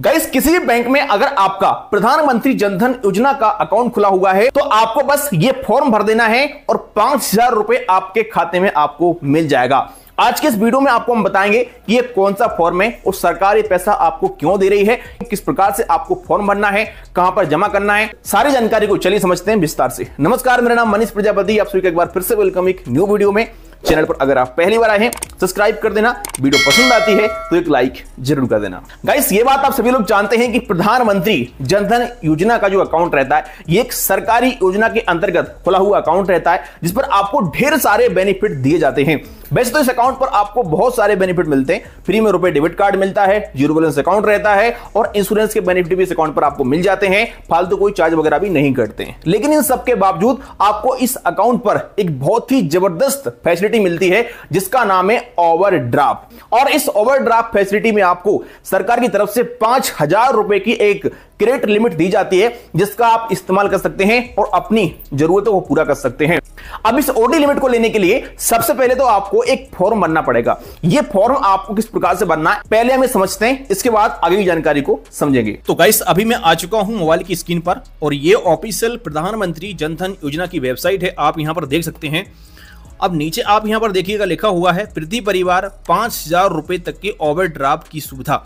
guys किसी भी bank में अगर आपका प्रधानमंत्री जनधन योजना का अकाउंट खुला हुआ है तो आपको बस ये फॉर्म भर देना है और पांच हजार रुपए आपके खाते में आपको मिल जाएगा आज के इस वीडियो में आपको हम बताएंगे कि ये कौन सा फॉर्म है और सरकार ये पैसा आपको क्यों दे रही है किस प्रकार से आपको फॉर्म भरना है कहां पर जमा करना है सारी जानकारी को चलिए समझते हैं विस्तार से नमस्कार मेरा नाम मनीष प्रजापति आप सभी का एक बार फिर से वेलकम एक न्यू वीडियो में चैनल पर अगर आप पहली बार आए हैं सब्सक्राइब कर देना वीडियो पसंद आती है तो एक लाइक जरूर कर देना गाइस ये बात आप सभी लोग जानते हैं कि प्रधानमंत्री जनधन योजना का जो अकाउंट रहता है ये एक सरकारी योजना के अंतर्गत खुला हुआ अकाउंट रहता है जिस पर आपको ढेर सारे बेनिफिट दिए जाते हैं वैसे तो इस अकाउंट पर आपको बहुत सारे बेनिफिट मिलते हैं फ्री में रुपए डेबिट कार्ड मिलता है जीरो बैलेंस अकाउंट रहता है और इंश्योरेंस के बेनिफिट भी इस अकाउंट पर आपको मिल जाते हैं फालतू तो कोई चार्ज वगैरह भी नहीं करते हैं लेकिन इन सबके बावजूद आपको इस अकाउंट पर एक बहुत ही जबरदस्त फैसिलिटी मिलती है जिसका नाम है ओवर और इस ओवर फैसिलिटी में आपको सरकार की तरफ से पांच हजार रुपए की एक क्रेडिट लिमिट दी जाती है जिसका आप इस्तेमाल कर सकते हैं और अपनी जरूरतों को पूरा कर सकते हैं अब इस ओडी लिमिट को लेने के लिए सबसे पहले तो आपको एक फॉर्म बनना पड़ेगा यह फॉर्म आपको किस प्रकार से बनना है पहले हमें समझते हैं इसके बाद आगे की जानकारी को समझेंगे तो गाइस अभी मैं आ चुका हूं मोबाइल की स्क्रीन पर और ये ऑफिशियल प्रधानमंत्री जनधन योजना की वेबसाइट है आप यहाँ पर देख सकते हैं अब नीचे आप यहाँ पर देखिएगा लिखा हुआ है प्रति परिवार पांच हजार रुपए तक के ड्राफ्ट की सुविधा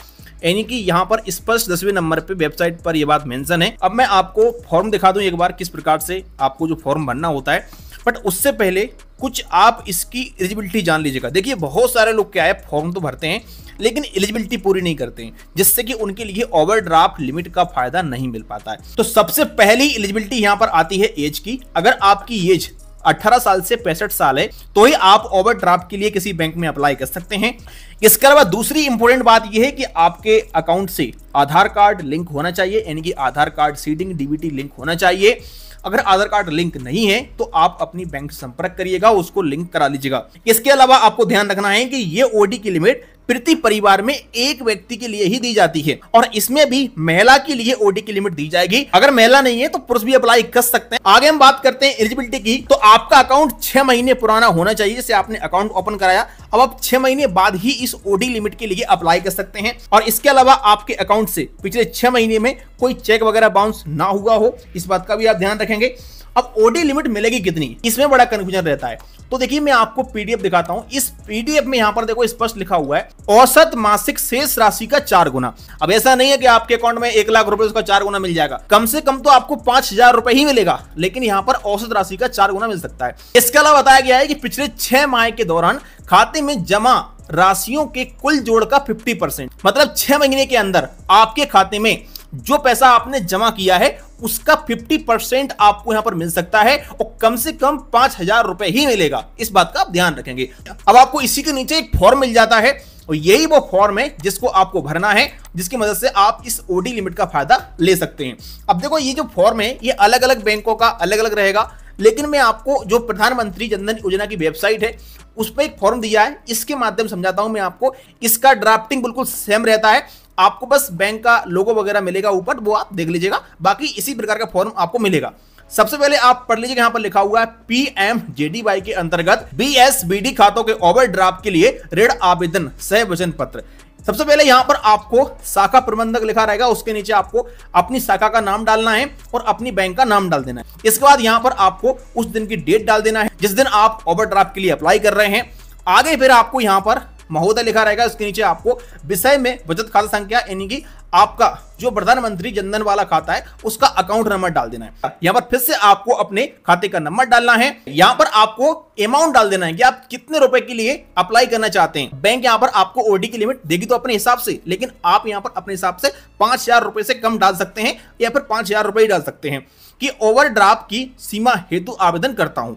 यानी कि यहाँ पर स्पष्ट दसवें नंबर पे वेबसाइट पर यह बात मेंशन है अब मैं आपको फॉर्म दिखा दूं एक बार किस प्रकार से आपको जो फॉर्म भरना होता है बट उससे पहले कुछ आप इसकी एलिजिबिलिटी जान लीजिएगा देखिए बहुत सारे लोग क्या है फॉर्म तो भरते हैं लेकिन एलिजिबिलिटी पूरी नहीं करते हैं जिससे कि उनके लिए ओवरड्राफ्ट लिमिट का फायदा नहीं मिल पाता है तो सबसे पहली एलिजिबिलिटी यहाँ पर आती है एज की अगर आपकी एज 18 साल से पैंसठ साल है तो ही आप ओवरड्राफ्ट के लिए किसी बैंक में अप्लाई कर सकते हैं इसके अलावा दूसरी इंपॉर्टेंट बात यह है कि आपके अकाउंट से आधार कार्ड लिंक होना चाहिए यानी कि Aadhaar card seeding DBT link होना चाहिए अगर आधार कार्ड लिंक नहीं है तो आप अपनी बैंक संपर्क करिएगा उसको लिंक करा लीजिएगा इसके अलावा आपको ध्यान रखना है कि ये ओडी की लिमिट प्रति परिवार में एक व्यक्ति के लिए ही दी जाती है और इसमें भी महिला के लिए ओडी की लिमिट दी जाएगी अगर महिला नहीं है तो पुरुष भी अप्लाई कर सकते हैं आगे हम बात करते हैं एलिजिबिलिटी की तो आपका अकाउंट छह महीने पुराना होना चाहिए जैसे आपने अकाउंट ओपन कराया अब आप छह महीने बाद ही इस ओडी लिमिट के लिए अप्लाई कर सकते हैं और इसके अलावा आपके अकाउंट से पिछले छह महीने में कोई चेक वगैरह बाउंस ना हुआ हो इस बात का भी आप ध्यान रखेंगे अब ओडी लिमिट मिलेगी कितनी इसमें बड़ा कंफ्यूजन रहता है तो देखिए मैं आपको पीडीएफ दिखाता हूं इस पीडीएफ में यहां पर देखो स्पष्ट लिखा हुआ है औसत मासिक शेष राशि का चार गुना अब ऐसा नहीं है कि आपके अकाउंट में एक लाख रुपए उसका चार गुना मिल जाएगा कम से कम तो आपको पांच हजार रुपए ही मिलेगा लेकिन यहां पर औसत राशि का चार गुना मिल सकता है इसके अलावा बताया गया है कि पिछले छह माह के दौरान खाते में जमा राशियों के कुल जोड़ का फिफ्टी मतलब छह महीने के अंदर आपके खाते में जो पैसा आपने जमा किया है उसका 50 परसेंट आपको यहां पर मिल सकता है और कम से कम पांच हजार रुपए ही मिलेगा इस बात का आप ध्यान रखेंगे अब आपको इसी के नीचे एक फॉर्म मिल जाता है और यही वो फॉर्म है जिसको आपको भरना है जिसकी मदद से आप इस ओडी लिमिट का फायदा ले सकते हैं अब देखो ये जो फॉर्म है ये अलग अलग बैंकों का अलग अलग रहेगा लेकिन मैं आपको जो प्रधानमंत्री जनधन योजना की वेबसाइट है उस पर एक फॉर्म दिया है इसके माध्यम समझाता हूं मैं आपको इसका ड्राफ्टिंग बिल्कुल सेम रहता है आपको बस बैंक का लोगो वगैरह मिलेगा ऊपर वो आप देख लीजिएगा बाकी इसी प्रकार का फॉर्म आपको मिलेगा सबसे पहले आप पढ़ लीजिए यहाँ पर लिखा हुआ है पी एम जेडीवाई के अंतर्गत बी एस बी डी खातों के ओवरड्राफ्ट के लिए ऋण आवेदन सह वचन पत्र सबसे पहले यहां पर आपको शाखा प्रबंधक लिखा रहेगा उसके नीचे आपको अपनी शाखा का नाम डालना है और अपनी बैंक का नाम डाल देना है इसके बाद यहां पर आपको उस दिन की डेट डाल देना है जिस दिन आप ओवरड्राफ्ट के लिए अप्लाई कर रहे हैं आगे फिर आपको यहां पर महोदय लिखा रहेगा उसके नीचे आपको विषय में बचत खाता संख्या यानी कि आपका जो प्रधानमंत्री जनधन वाला खाता है उसका अकाउंट नंबर डाल देना है यहाँ पर फिर से आपको अपने खाते का नंबर डालना है यहाँ पर आपको अमाउंट डाल देना है कि आप कितने रुपए के लिए अप्लाई करना चाहते हैं बैंक यहाँ पर आपको ओडी की लिमिट देगी तो अपने हिसाब से लेकिन आप यहाँ पर अपने हिसाब से पांच से कम डाल सकते हैं या फिर पांच ही डाल सकते हैं कि ओवर की सीमा हेतु आवेदन करता हूं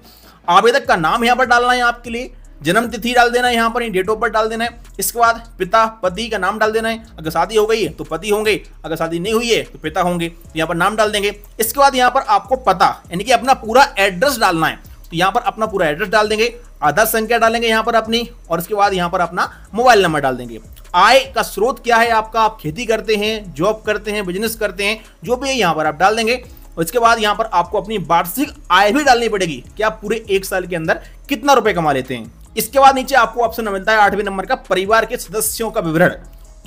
आवेदक का नाम यहाँ पर डालना है आपके लिए जन्म तिथि डाल देना है यहाँ पर डेट ऑफ बर्थ डाल देना है इसके बाद पिता पति का नाम डाल देना है अगर शादी हो गई है तो पति होंगे अगर शादी नहीं हुई है तो पिता होंगे तो यहाँ पर नाम डाल देंगे इसके बाद यहाँ पर आपको पता यानी कि अपना पूरा एड्रेस डालना है तो यहाँ पर अपना पूरा एड्रेस डाल देंगे आधार संख्या डालेंगे यहाँ पर अपनी और इसके बाद यहाँ पर अपना मोबाइल नंबर डाल देंगे आय का स्रोत क्या है आपका आप खेती करते हैं जॉब करते हैं बिजनेस करते हैं जो भी है यहाँ पर आप डाल देंगे उसके बाद यहाँ पर आपको अपनी वार्षिक आय भी डालनी पड़ेगी कि आप पूरे एक साल के अंदर कितना रुपए कमा लेते हैं इसके बाद नीचे आपको ऑप्शन मिलता है आठवें नंबर का परिवार के सदस्यों का विवरण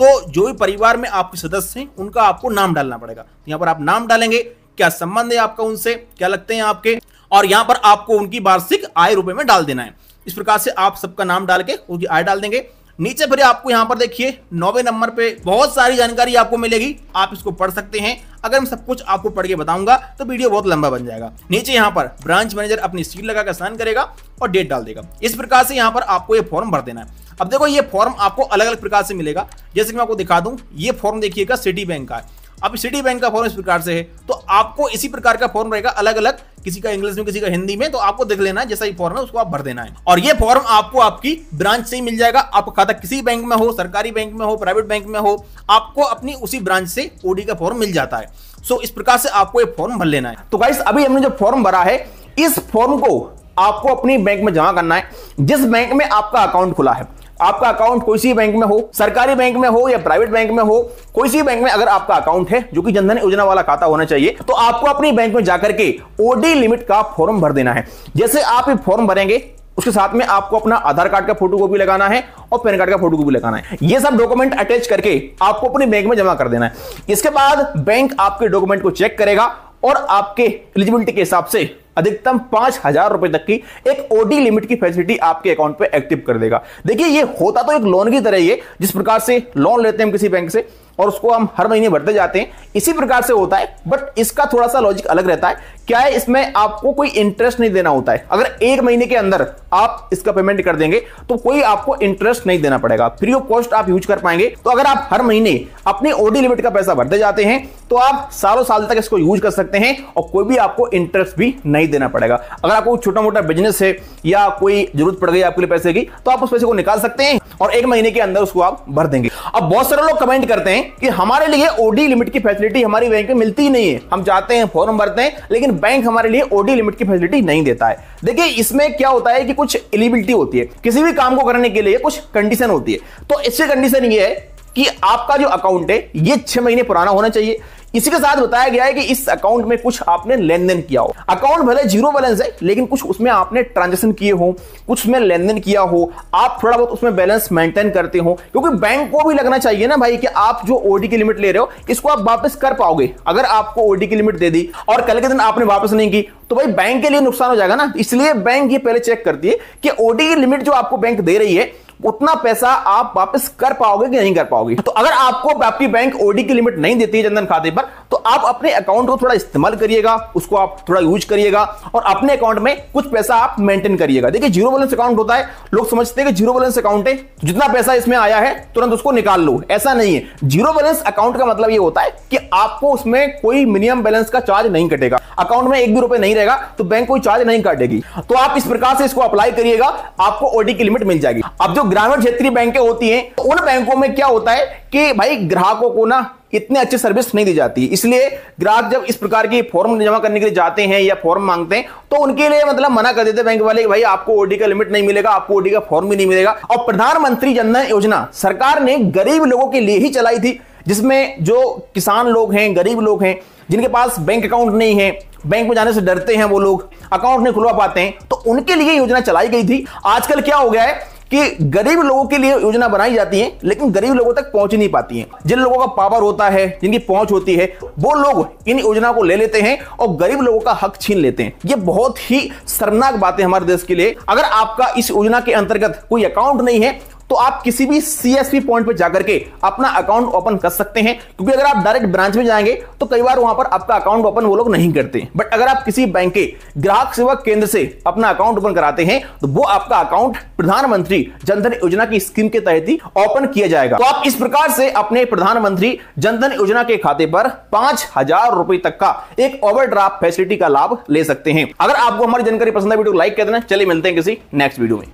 तो जो भी परिवार में आपके सदस्य हैं उनका आपको नाम डालना पड़ेगा तो यहाँ पर आप नाम डालेंगे क्या संबंध है आपका उनसे क्या लगते हैं आपके और यहाँ पर आपको उनकी वार्षिक आय रुपए में डाल देना है इस प्रकार से आप सबका नाम डाल के उनकी आय डाल देंगे नीचे फिर आपको यहाँ पर देखिए नौवे नंबर पे बहुत सारी जानकारी आपको मिलेगी आप इसको पढ़ सकते हैं अगर मैं सब कुछ आपको पढ़ के बताऊंगा तो वीडियो बहुत लंबा बन जाएगा नीचे यहाँ पर ब्रांच मैनेजर अपनी सीट लगाकर साइन करेगा और डेट डाल देगा इस प्रकार से यहाँ पर आपको ये फॉर्म भर देना है अब देखो ये फॉर्म आपको अलग अलग प्रकार से मिलेगा जैसे कि मैं आपको दिखा दूं ये फॉर्म देखिएगा सिटी बैंक का है अब सिटी बैंक का फॉर्म इस प्रकार से है तो आपको इसी प्रकार का फॉर्म रहेगा अलग अलग किसी का इंग्लिश में किसी का हिंदी में तो आपको देख लेना है जैसा ही फॉर्म है उसको आप भर देना है और ये फॉर्म आपको आपकी ब्रांच से ही मिल जाएगा आपका खाता किसी बैंक में हो सरकारी बैंक में हो प्राइवेट बैंक में हो आपको अपनी उसी ब्रांच से ओडी का फॉर्म मिल जाता है सो इस प्रकार से आपको ये फॉर्म भर लेना है तो गाइस अभी हमने जो फॉर्म भरा है इस फॉर्म को आपको अपनी बैंक में जमा करना है जिस बैंक में आपका अकाउंट खुला है आपका अकाउंट कोई सी बैंक में हो सरकारी बैंक में हो या प्राइवेट बैंक में हो कोई सी बैंक में अगर आपका अकाउंट है जो कि जनधन योजना वाला खाता होना चाहिए तो आपको अपनी बैंक में जाकर के ओडी लिमिट का फॉर्म भर देना है जैसे आप ये फॉर्म भरेंगे उसके साथ में आपको अपना आधार कार्ड का फोटो कॉपी लगाना है और पैन कार्ड का फोटो कॉपी लगाना है ये सब डॉक्यूमेंट अटैच करके आपको अपनी बैंक में जमा कर देना है इसके बाद बैंक आपके डॉक्यूमेंट को चेक करेगा और आपके एलिजिबिलिटी के हिसाब से अधिकतम पांच हजार रुपए तक की एक ओडी लिमिट की फैसिलिटी आपके अकाउंट पे एक्टिव कर देगा देखिए ये होता तो एक लोन की तरह ही है जिस प्रकार से लोन लेते हैं हम किसी बैंक से और उसको हम हर महीने भरते जाते हैं इसी प्रकार से होता है बट इसका थोड़ा सा लॉजिक अलग रहता है क्या है इसमें आपको कोई इंटरेस्ट नहीं देना होता है अगर एक महीने के अंदर आप इसका पेमेंट कर देंगे तो कोई आपको इंटरेस्ट नहीं देना पड़ेगा फ्री ऑफ कॉस्ट आप यूज कर पाएंगे तो अगर आप हर महीने अपनी ओडी लिमिट का पैसा भरते जाते हैं तो आप सालों साल तक इसको यूज कर सकते हैं और कोई भी आपको इंटरेस्ट भी नहीं नहीं देना पड़ेगा अगर आपको छोटा मोटा बिजनेस है या कोई जरूरत पड़ गई आपके लिए पैसे की तो आप उस पैसे को निकाल सकते हैं और एक महीने के अंदर उसको आप भर देंगे अब बहुत सारे लोग कमेंट करते हैं कि हमारे लिए ओडी लिमिट की फैसिलिटी हमारी बैंक में मिलती नहीं है हम चाहते हैं फॉर्म भरते हैं लेकिन बैंक हमारे लिए ओडी लिमिट की फैसिलिटी नहीं देता है देखिए इसमें क्या होता है कि कुछ एलिबिलिटी होती है किसी भी काम को करने के लिए कुछ कंडीशन होती है तो इससे कंडीशन ये है कि आपका जो अकाउंट है ये छह महीने पुराना होना चाहिए इसी के साथ बताया गया है कि इस अकाउंट में कुछ आपने लेन देन किया हो अकाउंट भले जीरो बैलेंस है लेकिन कुछ उसमें आपने ट्रांजेक्शन किए हो कुछ उसमें लेन देन किया हो आप थोड़ा बहुत उसमें बैलेंस मेंटेन करते हो क्योंकि बैंक को भी लगना चाहिए ना भाई कि आप जो ओडी की लिमिट ले रहे हो इसको आप वापस कर पाओगे अगर आपको ओडी की लिमिट दे दी और कल के दिन आपने वापस नहीं की तो भाई बैंक के लिए नुकसान हो जाएगा ना इसलिए बैंक ये पहले चेक करती है कि ओडी की लिमिट जो आपको बैंक दे रही है उतना पैसा आप वापस कर पाओगे कि नहीं कर पाओगे तो अगर आपको आपकी बैंक ओडी की लिमिट नहीं देती है जनधन खाते पर तो आप अपने अकाउंट को थोड़ा इस्तेमाल करिएगा उसको आप थोड़ा यूज करिएगा और अपने अकाउंट में कुछ पैसा आप मेंटेन करिएगा देखिए जीरो बैलेंस अकाउंट होता है लोग समझते हैं कि जीरो बैलेंस अकाउंट है जितना पैसा इसमें आया है तुरंत उसको निकाल लो ऐसा नहीं है जीरो बैलेंस अकाउंट का मतलब यह होता है कि आपको उसमें कोई मिनिमम बैलेंस का चार्ज नहीं कटेगा अकाउंट में एक भी रुपए नहीं रहेगा तो बैंक कोई चार्ज नहीं काटेगी तो आप इस प्रकार से इसको अप्लाई करिएगा आपको ओडी की लिमिट मिल जाएगी अब जो ग्रामीण क्षेत्रीय बैंकें होती हैं तो उन बैंकों में क्या होता है कि भाई ग्राहकों को ना इतने अच्छे सर्विस नहीं दी जाती इसलिए ग्राहक जब इस प्रकार की फॉर्म जमा करने के लिए जाते हैं या फॉर्म मांगते हैं तो उनके लिए मतलब मना कर देते बैंक वाले भाई आपको ओडी का लिमिट नहीं मिलेगा आपको ओडी का फॉर्म भी नहीं मिलेगा और प्रधानमंत्री जनधन योजना सरकार ने गरीब लोगों के लिए ही चलाई थी जिसमें जो किसान लोग हैं गरीब लोग हैं जिनके पास बैंक अकाउंट नहीं है बैंक में जाने से डरते हैं वो लोग अकाउंट नहीं खुलवा पाते हैं तो उनके लिए योजना चलाई गई थी आजकल क्या हो गया है कि गरीब लोगों के लिए योजना बनाई जाती है लेकिन गरीब लोगों तक पहुंच नहीं पाती है जिन लोगों का पावर होता है जिनकी पहुंच होती है वो लोग इन योजना को ले लेते हैं और गरीब लोगों का हक छीन लेते हैं ये बहुत ही शर्मनाक बात है हमारे देश के लिए अगर आपका इस योजना के अंतर्गत कोई अकाउंट नहीं है तो आप किसी भी सीएसपी पॉइंट पर जाकर के अपना अकाउंट ओपन कर सकते हैं क्योंकि अगर आप डायरेक्ट ब्रांच में जाएंगे तो कई बार वहां पर आपका अकाउंट ओपन वो लोग नहीं करते बट अगर आप किसी बैंक के ग्राहक सेवा केंद्र से अपना अकाउंट ओपन कराते हैं तो वो आपका अकाउंट प्रधानमंत्री जनधन योजना की स्कीम के तहत ही ओपन किया जाएगा तो आप इस प्रकार से अपने प्रधानमंत्री जनधन योजना के खाते पर पांच हजार रुपए तक का एक ओवरड्राफ्ट फैसिलिटी का लाभ ले सकते हैं अगर आपको हमारी जानकारी पसंद है वीडियो लाइक कर देना चलिए मिलते हैं किसी नेक्स्ट वीडियो में